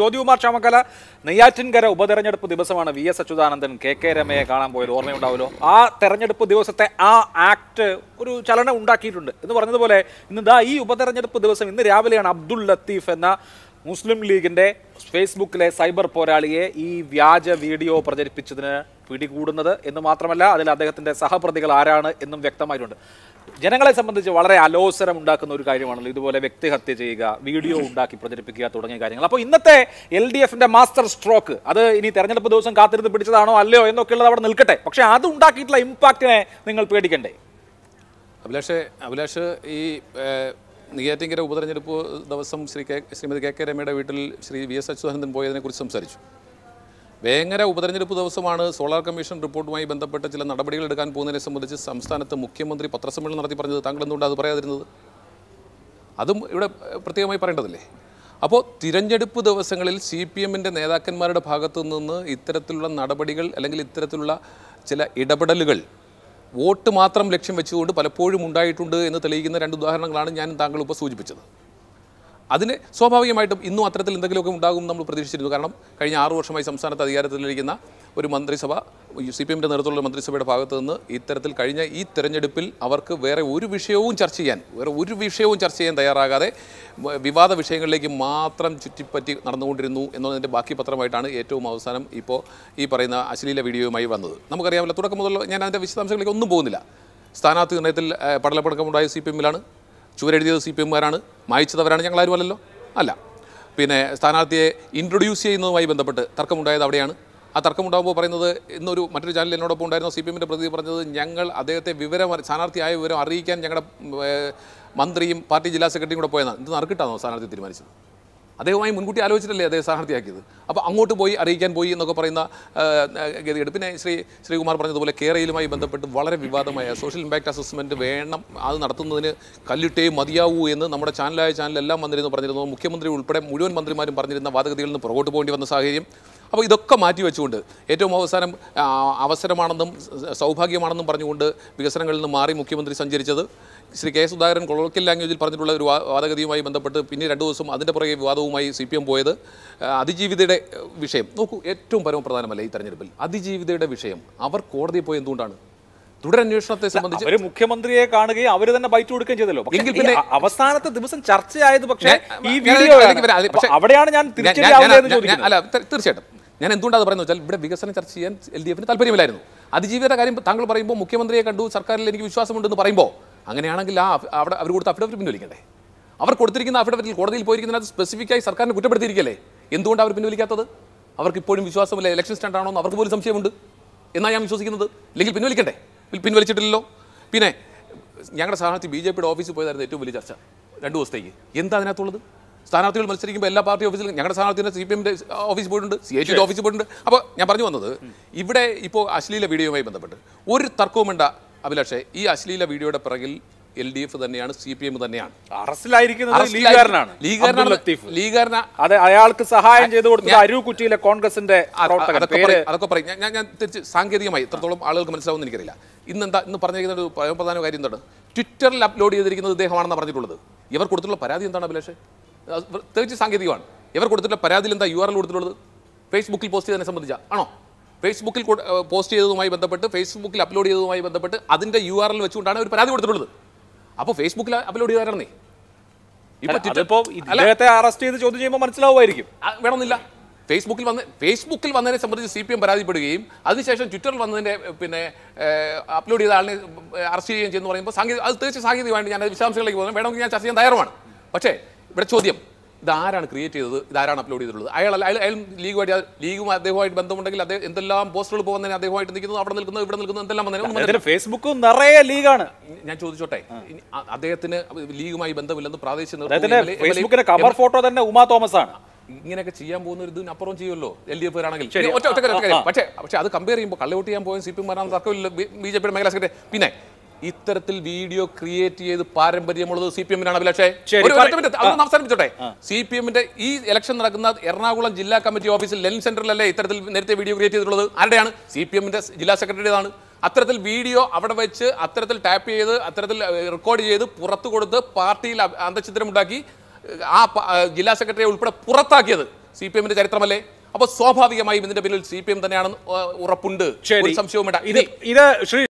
ജ്യോതികുമാർ ചമക്കല നെയ്യാറ്റിൻകര ഉപതെരഞ്ഞെടുപ്പ് ദിവസമാണ് V S Achuthanandan K K രമയെ കാണാൻ പോയത് ഓർമ്മയുണ്ടാവുമല്ലോ ആ തെരഞ്ഞെടുപ്പ് ദിവസത്തെ ആ ആക്ട് ഒരു ചലനം ഉണ്ടാക്കിയിട്ടുണ്ട് എന്ന് പറഞ്ഞതുപോലെ ഇന്ന് ദാ ഈ ഉപതെരഞ്ഞെടുപ്പ് ദിവസം ഇന്ന് രാവിലെയാണ് അബ്ദുൾ ലത്തീഫ് എന്ന മുസ്ലിം ലീഗിൻ്റെ ഫേസ്ബുക്കിലെ സൈബർ പോരാളിയെ ഈ വ്യാജ വീഡിയോ പ്രചരിപ്പിച്ചതിന് പിടികൂടുന്നത് എന്ന് മാത്രമല്ല അതിൽ അദ്ദേഹത്തിൻ്റെ സഹപ്രതികൾ ആരാണ് എന്നും വ്യക്തമായിട്ടുണ്ട് ജനങ്ങളെ സംബന്ധിച്ച് വളരെ അലോസരം ഉണ്ടാക്കുന്ന ഒരു കാര്യമാണല്ലോ ഇതുപോലെ വ്യക്തിഹത്യ ചെയ്യുക വീഡിയോ ഉണ്ടാക്കി പ്രചരിപ്പിക്കുക തുടങ്ങിയ കാര്യങ്ങൾ അപ്പോൾ ഇന്നത്തെ എൽ ഡി എഫിൻ്റെ മാസ്റ്റർ സ്ട്രോക്ക് അത് ഇനി തെരഞ്ഞെടുപ്പ് ദിവസം കാത്തിരുന്ന് പിടിച്ചതാണോ അല്ലയോ എന്നൊക്കെയുള്ളത് അവിടെ നിൽക്കട്ടെ പക്ഷേ അത് ഉണ്ടാക്കിയിട്ടുള്ള ഇമ്പാക്റ്റിനെ നിങ്ങൾ പേടിക്കണ്ടേ അഭിലാഷ് അഭിലാഷ് ഈ നെയ്യാറ്റിങ്കര ഉപതെരഞ്ഞെടുപ്പ് ദിവസം Shri K Shrimati K K രമയുടെ വീട്ടിൽ ശ്രീ വി എസ് അച്യുതാനന്ദൻ പോയതിനെക്കുറിച്ച് സംസാരിച്ചു വേങ്ങര ഉപതെരഞ്ഞെടുപ്പ് ദിവസമാണ് സോളാർ കമ്മീഷൻ റിപ്പോർട്ടുമായി ബന്ധപ്പെട്ട ചില നടപടികൾ എടുക്കാൻ പോകുന്നതിനെ സംബന്ധിച്ച് സംസ്ഥാനത്ത് മുഖ്യമന്ത്രി പത്രസമ്മേളനം നടത്തി പറഞ്ഞത് താങ്കൾ എന്തുകൊണ്ടാണ് അത് പറയാതിരുന്നത് അതും ഇവിടെ പ്രത്യേകമായി പറയേണ്ടതില്ലേ അപ്പോൾ തിരഞ്ഞെടുപ്പ് ദിവസങ്ങളിൽ സി പി എമ്മിൻ്റെ നേതാക്കന്മാരുടെ ഭാഗത്തു നിന്ന് ഇത്തരത്തിലുള്ള നടപടികൾ അല്ലെങ്കിൽ ഇത്തരത്തിലുള്ള ചില ഇടപെടലുകൾ വോട്ട് മാത്രം ലക്ഷ്യം വെച്ചുകൊണ്ട് പലപ്പോഴും ഉണ്ടായിട്ടുണ്ട് എന്ന് തെളിയിക്കുന്ന രണ്ട് ഉദാഹരണങ്ങളാണ് ഞാൻ താങ്കൾ ഇപ്പോൾ സൂചിപ്പിച്ചത് അതിന് സ്വാഭാവികമായിട്ടും ഇന്നും അത്തരത്തിൽ എന്തെങ്കിലുമൊക്കെ ഉണ്ടാകും നമ്മൾ പ്രതീക്ഷിച്ചിരുന്നു കാരണം കഴിഞ്ഞ ആറു വർഷമായി സംസ്ഥാനത്ത് അധികാരത്തിലിരിക്കുന്ന ഒരു മന്ത്രിസഭ സി പി എമ്മിൻ്റെ നേതൃത്വമുള്ള മന്ത്രിസഭയുടെ ഭാഗത്തു നിന്ന് ഇത്തരത്തിൽ കഴിഞ്ഞ ഈ തെരഞ്ഞെടുപ്പിൽ അവർക്ക് വേറെ ഒരു വിഷയവും ചർച്ച ചെയ്യാൻ വേറെ ഒരു വിഷയവും ചർച്ച ചെയ്യാൻ തയ്യാറാകാതെ വിവാദ വിഷയങ്ങളിലേക്ക് മാത്രം ചുറ്റിപ്പറ്റി നടന്നുകൊണ്ടിരുന്നു എന്നുള്ളതിൻ്റെ ബാക്കി പത്രമായിട്ടാണ് ഏറ്റവും അവസാനം ഇപ്പോൾ ഈ പറയുന്ന അശ്ലീല വീഡിയോയുമായി വന്നത് നമുക്കറിയാമല്ലോ തുടക്കം മുതൽ ഞാൻ അതിൻ്റെ വിശദാംശങ്ങളിലേക്ക് ഒന്നും പോകുന്നില്ല സ്ഥാനാർത്ഥി നിർണയത്തിൽ പടലപ്പടക്കമുണ്ടായ സി പി എമ്മിലാണ് ചുവരെഴുതിയത് സി പി എമ്മുകാരാണ് മായിച്ചതവരാണ് ഞങ്ങളാരുമല്ലോ അല്ലല്ലോ അല്ല പിന്നെ സ്ഥാനാർത്ഥിയെ ഇൻട്രൊഡ്യൂസ് ചെയ്യുന്നതുമായി ബന്ധപ്പെട്ട് തർക്കമുണ്ടായത് അവിടെയാണ് ആ തർക്കമുണ്ടാകുമ്പോൾ പറയുന്നത് ഇന്നൊരു മറ്റൊരു ചാനലിൽ എന്നോടൊപ്പം ഉണ്ടായിരുന്ന സി പി എമ്മിൻ്റെ പ്രതി പറഞ്ഞത് ഞങ്ങൾ അദ്ദേഹത്തെ വിവരം സ്ഥാനാർത്ഥിയായ വിവരം അറിയിക്കാൻ ഞങ്ങളുടെ മന്ത്രിയും പാർട്ടി ജില്ലാ സെക്രട്ടറിയും കൂടെ പോയതാണ് ഇത് നറുക്കിട്ടാണോ സ്ഥാനാർത്ഥി തീരുമാനിച്ചത് അദ്ദേഹവുമായി മുൻകൂട്ടി ആലോചിച്ചിട്ടല്ലേ അദ്ദേഹം സ്ഥാനാർത്ഥിയാക്കിയത് അപ്പോൾ അങ്ങോട്ട് പോയി അറിയിക്കാൻ പോയി എന്നൊക്കെ പറയുന്ന ഗതികേട് പിന്നെ ശ്രീ ശ്രീകുമാർ പറഞ്ഞതുപോലെ കേരളയിലുമായി ബന്ധപ്പെട്ട് വളരെ വിവാദമായ സോഷ്യൽ ഇമ്പാക്റ്റ് അസസ്മെൻറ്റ് വേണം അത് നടത്തുന്നതിന് കല്ലിട്ടേ മതിയാവൂ എന്ന് നമ്മുടെ ചാനലായ ചാനലെല്ലാം വന്നിരുന്നു പറഞ്ഞിരുന്നു മുഖ്യമന്ത്രി ഉൾപ്പെടെ മുഴുവൻ മന്ത്രിമാരും പറഞ്ഞിരുന്ന വാദഗതികളിൽ നിന്ന് പുറകോട്ട് പോകേണ്ടി വന്ന സാഹചര്യം അപ്പോൾ ഇതൊക്കെ മാറ്റി വെച്ചുകൊണ്ട് ഏറ്റവും അവസാനം അവസരമാണെന്നും സൗഭാഗ്യമാണെന്നും പറഞ്ഞുകൊണ്ട് വികസനങ്ങളിൽ നിന്ന് മാറി മുഖ്യമന്ത്രി സഞ്ചരിച്ചത് ശ്രീ കെ സുധാകരൻ കൊളോക്കിൽ ലാംഗ്വേജിൽ പറഞ്ഞിട്ടുള്ള ഒരു വാദഗതിയുമായി ബന്ധപ്പെട്ട് പിന്നെ രണ്ട് ദിവസം അതിൻ്റെ പുറകെ വിവാദവുമായി സി പി എം പോയത് അതിജീവിതയുടെ വിഷയം നോക്കൂ ഏറ്റവും പരമപ്രധാനമല്ല ഈ തെരഞ്ഞെടുപ്പിൽ അതിജീവിതയുടെ വിഷയം അവർ കോടതിയിൽ പോയി എന്തുകൊണ്ടാണ് തുടരന്വേഷണത്തെ സംബന്ധിച്ച് ഒരു മുഖ്യമന്ത്രിയെ കാണുകയും അവര് തന്നെ ബൈറ്റ് കൊടുക്കുകയും ചെയ്തല്ലോ എങ്കിൽ പിന്നെ അവസാനത്തെ ദിവസം ചർച്ചയായത് പക്ഷേ ഈ വീഡിയോ അവിടെയാണ് ഞാൻ അല്ല തീർച്ചയായിട്ടും ഞാൻ എന്തുകൊണ്ടാണ് പറയുന്നത് വെച്ചാൽ ഇവിടെ വികസനം ചർച്ച ചെയ്യാൻ എൽ ഡി എഫിന് താല്പര്യമില്ലായിരുന്നു അതിജീവിത കാര്യം താങ്കൾ പറയുമ്പോൾ മുഖ്യമന്ത്രിയെ കണ്ടു സർക്കാരിൽ എനിക്ക് വിശ്വാസമുണ്ടെന്ന് പറയുമ്പോൾ അങ്ങനെയാണെങ്കിൽ ആ അവിടെ അവർ കൊടുത്ത അഫിഡവിറ്റ് പിൻവലിക്കണ്ടേ അവർ കൊടുത്തിരിക്കുന്ന അഫിഡവിറ്റിൽ കോടതിയിൽ പോയിരിക്കുന്നതിനകത്ത് സ്പെസിഫിക്കായി സർക്കാരിനെ കുറ്റപ്പെടുത്തിയിരിക്കല്ലേ എന്തുകൊണ്ട് അവർ പിൻവലിക്കാത്തത് അവർക്ക് ഇപ്പോഴും വിശ്വാസമില്ല ഇലക്ഷൻ സ്റ്റാൻഡാണോ എന്ന് അവർക്ക് പോലും സംശയമുണ്ട് എന്നാണ് ഞാൻ വിശ്വസിക്കുന്നത് അല്ലെങ്കിൽ പിൻവലിക്കണ്ടേ പിൻവലിച്ചിട്ടില്ലല്ലോ പിന്നെ ഞങ്ങളുടെ സ്ഥാനാർത്ഥി ബി ജെ പിയുടെ ഓഫീസിൽ പോയതായിരുന്നു ഏറ്റവും വലിയ ചർച്ച രണ്ട് ദിവസത്തേക്ക് എന്താ അതിനകത്തുള്ളത് സ്ഥാനാർത്ഥികൾ മത്സരിക്കുമ്പോൾ എല്ലാ പാർട്ടി ഓഫീസിലും ഞങ്ങളുടെ സ്ഥാനാർത്ഥിയുടെ സി പി എമ്മിൻ്റെ ഓഫീസ് പോയിട്ടുണ്ട് സി ടിയുടെ ഓഫീസ് പോയിട്ടുണ്ട് അപ്പോൾ ഞാൻ പറഞ്ഞു വന്നത് ഇവിടെ ഇപ്പോൾ അശ്ലീല വീഡിയോയുമായി ബന്ധപ്പെട്ട് ഒരു തർക്കവും വേണ്ട അഭിലാഷേ ഈ അശ്ലീല വീഡിയോയുടെ പിറകിൽ എൽ ഡി എഫ് തന്നെയാണ് സി പി എം തന്നെയാണ് ലീഗുകാരനാണ് അതെ അയാൾക്ക് സഹായം ചെയ്തു കൊടുത്തത് കോൺഗ്രസിന്റെ അതൊക്കെ പറയും ഞാൻ ഞാൻ തിരിച്ച് സാങ്കേതികമായി എത്രത്തോളം ആളുകൾക്ക് മനസ്സിലാവുമെന്ന് എനിക്കറിയില്ല ഇന്ന് എന്താ ഇന്ന് പറഞ്ഞിരിക്കുന്ന ഒരു പ്രധാന കാര്യം എന്താണ് ട്വിറ്ററിൽ അപ്ലോഡ് ചെയ്തിരിക്കുന്നത് ഇദ്ദേഹമാണെന്ന് പറഞ്ഞിട്ടുള്ളത് ഇവർ കൊടുത്തുള്ള പരാതി എന്താണ് അഭിലാഷേ തികച്ചും സാങ്കേതികമാണ് ഇവർ കൊടുത്തിട്ടുള്ള പരാതിയിൽ എന്താ യു ആർ എൽ കൊടുത്തിട്ടുള്ളത് ഫേസ്ബുക്കിൽ പോസ്റ്റ് ചെയ്തതിനെ സംബന്ധിച്ച ആണോ ഫേസ്ബുക്കിൽ പോസ്റ്റ് ചെയ്തതുമായി ബന്ധപ്പെട്ട് ഫേസ്ബുക്കിൽ അപ്ലോഡ് ചെയ്തതുമായി ബന്ധപ്പെട്ട് അതിൻ്റെ യു ആർ എൽ വെച്ചുകൊണ്ടാണ് ഒരു പരാതി കൊടുത്തിട്ടുള്ളത് അപ്പോൾ ഫേസ്ബുക്കിൽ അപ്ലോഡ് ചെയ്തായിരുന്നേ ഇദ്ദേഹത്തെ അറസ്റ്റ് ചെയ്ത് ചോദ്യം ചെയ്യുമ്പോൾ മനസ്സിലാവുമായിരിക്കും വേണമെന്നില്ല ഫേസ്ബുക്കിൽ വന്ന് ഫേസ്ബുക്കിൽ വന്നതിനെ സംബന്ധിച്ച് സി പി എം പരാതിപ്പെടുകയും അതിനുശേഷം ട്വിറ്ററിൽ വന്നതിൻ്റെ പിന്നെ അപ്ലോഡ് ചെയ്ത ആളിനെ അറസ്റ്റ് ചെയ്യുകയും ചെയ്യുന്നു പറയുമ്പോൾ സാങ്കേതിക അത് തീർച്ചയായും സാങ്കേതികമായിട്ട് ഞാൻ വിശദാംശങ്ങളിലേക്ക് പോകുന്നത് വേണമെങ്കിൽ ഞാൻ ചർച്ച ചെയ്യാൻ തയ്യാറുമാണ് പക്ഷേ ഇവിടെ ചോദ്യം ഇതാരാണ് ക്രിയേറ്റ് ചെയ്തത് ഇതാരാണ് അപ്ലോഡ് ചെയ്തിട്ടുള്ളത് അയാൾ അയാൾ അയാൾ ലീഗുമായിട്ട് ലീഗും അദ്ദേഹമായിട്ട് ബന്ധമുണ്ടെങ്കിൽ അദ്ദേഹം എന്തെല്ലാം പോസ്റ്ററുകൾ പോകുന്നതിന് അദ്ദേഹമായിട്ട് നിൽക്കുന്നത് അവിടെ നിൽക്കുന്നത് ഇവിടെ നിൽക്കുന്നത് എന്തെല്ലാം വന്നതിന് ഫേസ്ബുക്കും നിറയെ ലീഗാണ് ഞാൻ ചോദിച്ചോട്ടെ അദ്ദേഹത്തിന് ലീഗുമായി ബന്ധമില്ലെന്ന് പ്രാദേശിക ഫേസ്ബുക്കിന്റെ കവർ ഫോട്ടോ തന്നെ ഉമാ തോമസ് ആണ് ഇങ്ങനെയൊക്കെ ചെയ്യാൻ പോകുന്ന ഒരു ഇതിനപ്പുറം ചെയ്യുമല്ലോ എൽ ഡി എഫ് ആണെങ്കിൽ പക്ഷേ പക്ഷേ അത് കമ്പയർ ചെയ്യുമ്പോൾ കള്ളവോട്ട് ചെയ്യാൻ പോയ സി പി മാറാൻ തർക്കമില്ല ബി ജെ പിയുടെ മേഖല സെക്രട്ടറി പിന്നെ ഇത്തരത്തിൽ വീഡിയോ ക്രിയേറ്റ് ചെയ്ത് പാരമ്പര്യമുള്ളത് സി പി എമ്മിനാണ് അഭിലാഷേ അവസാനിപ്പിച്ചോട്ടെ സി പി എമ്മിന്റെ ഈ ഇലക്ഷൻ നടക്കുന്ന എറണാകുളം ജില്ലാ കമ്മിറ്റി ഓഫീസിൽ ലെൻ സെന്ററിലല്ലേ ഇത്തരത്തിൽ നേരത്തെ വീഡിയോ ക്രിയേറ്റ് ചെയ്തിട്ടുള്ളത് ആരുടെയാണ് സി പി എമ്മിന്റെ ജില്ലാ സെക്രട്ടറിയുടേതാണ് അത്തരത്തിൽ വീഡിയോ അവിടെ വെച്ച് അത്തരത്തിൽ ടാപ്പ് ചെയ്ത് അത്തരത്തിൽ റെക്കോർഡ് ചെയ്ത് പുറത്തു കൊടുത്ത് പാർട്ടിയിൽ അന്തചിത്രമുണ്ടാക്കി ആ ജില്ലാ സെക്രട്ടറിയെ ഉൾപ്പെടെ പുറത്താക്കിയത് സി പി എമ്മിന്റെ ചരിത്രമല്ലേ അപ്പൊ സ്വാഭാവികമായും ഇതിന്റെ പിന്നിൽ സി പി എം തന്നെയാണെന്ന് ഉറപ്പുണ്ട് സംശയവും വേണ്ട ഇത് ഇത് ശ്രീ